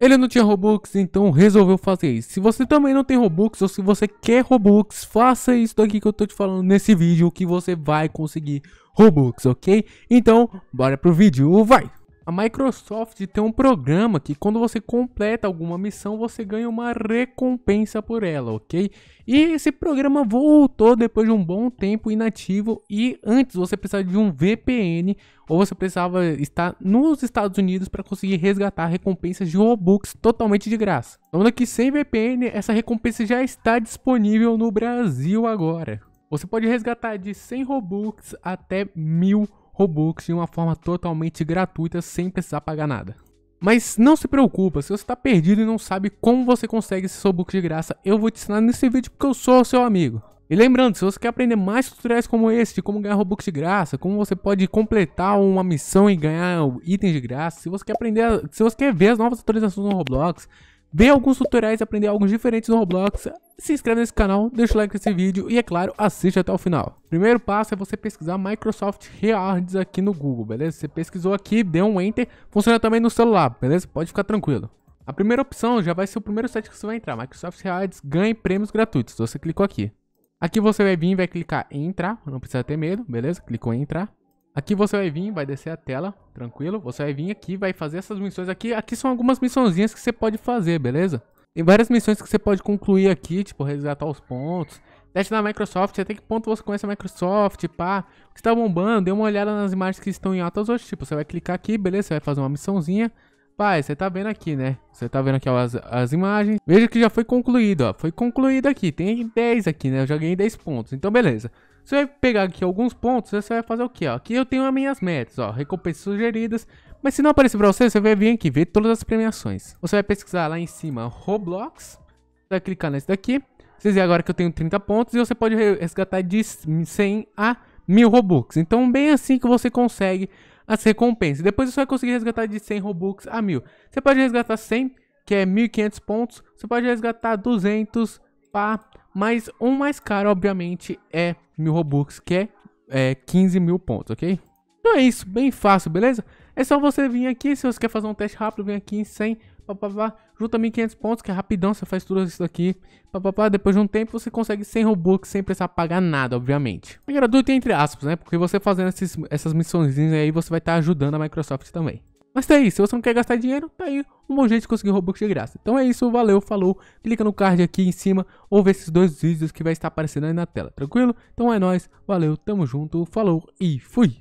Ele não tinha Robux, então resolveu fazer isso. Se você também não tem Robux ou se você quer Robux, faça isso daqui que eu tô te falando nesse vídeo que você vai conseguir Robux, ok? Então, bora pro vídeo, vai! A Microsoft tem um programa que quando você completa alguma missão, você ganha uma recompensa por ela, ok? E esse programa voltou depois de um bom tempo inativo e antes você precisava de um VPN ou você precisava estar nos Estados Unidos para conseguir resgatar recompensas de Robux totalmente de graça. Falando então, que sem VPN, essa recompensa já está disponível no Brasil agora. Você pode resgatar de 100 Robux até 1000 Robux Robux de uma forma totalmente gratuita sem precisar pagar nada. Mas não se preocupa, se você está perdido e não sabe como você consegue esse Robux de graça, eu vou te ensinar nesse vídeo porque eu sou seu amigo. E lembrando, se você quer aprender mais tutoriais como esse, de como ganhar Robux de graça, como você pode completar uma missão e ganhar itens de graça, se você quer aprender, se você quer ver as novas atualizações no Roblox, ver alguns tutoriais e aprender algo diferente no Roblox, se inscreve nesse canal, deixa o like nesse vídeo e, é claro, assiste até o final. Primeiro passo é você pesquisar Microsoft Rewards aqui no Google, beleza? Você pesquisou aqui, deu um Enter, funciona também no celular, beleza? Pode ficar tranquilo. A primeira opção já vai ser o primeiro site que você vai entrar, Microsoft Rewards ganhe prêmios gratuitos, você clicou aqui. Aqui você vai vir e vai clicar em entrar, não precisa ter medo, beleza? Clicou em entrar. Aqui você vai vir, vai descer a tela, tranquilo. Você vai vir aqui, vai fazer essas missões aqui. Aqui são algumas missãozinhas que você pode fazer, beleza? Tem várias missões que você pode concluir aqui, tipo resgatar os pontos. Teste na Microsoft, até que ponto você conhece a Microsoft, pá. O que está bombando, dê uma olhada nas imagens que estão em altas hoje. Tipo, você vai clicar aqui, beleza? Você vai fazer uma missãozinha. Pai, você tá vendo aqui, né? Você tá vendo aqui as, as imagens. Veja que já foi concluído, ó. Foi concluído aqui. Tem 10 aqui, né? Eu já ganhei 10 pontos. Então, beleza. Você vai pegar aqui alguns pontos, você vai fazer o que? Aqui eu tenho as minhas metas, ó, recompensas sugeridas. Mas se não aparecer pra você, você vai vir aqui ver todas as premiações. Você vai pesquisar lá em cima Roblox, você vai clicar nesse daqui. Vocês veem agora que eu tenho 30 pontos e você pode resgatar de 100 a 1000 Robux. Então, bem assim que você consegue as recompensas. Depois você vai conseguir resgatar de 100 Robux a 1000. Você pode resgatar 100, que é 1500 pontos. Você pode resgatar 200 para mas o um mais caro, obviamente, é mil Robux, que é, é 15 mil pontos, ok? Então é isso, bem fácil, beleza? É só você vir aqui, se você quer fazer um teste rápido, vem aqui em 100, papapá, junta 1500 pontos, que é rapidão, você faz tudo isso aqui, papapá, depois de um tempo você consegue 100 Robux sem precisar pagar nada, obviamente. É gratuito entre aspas, né? Porque você fazendo esses, essas missõezinhas aí, você vai estar tá ajudando a Microsoft também. Mas tá aí, se você não quer gastar dinheiro, tá aí um bom jeito de conseguir Robux de graça. Então é isso, valeu, falou, clica no card aqui em cima ou vê esses dois vídeos que vai estar aparecendo aí na tela, tranquilo? Então é nóis, valeu, tamo junto, falou e fui!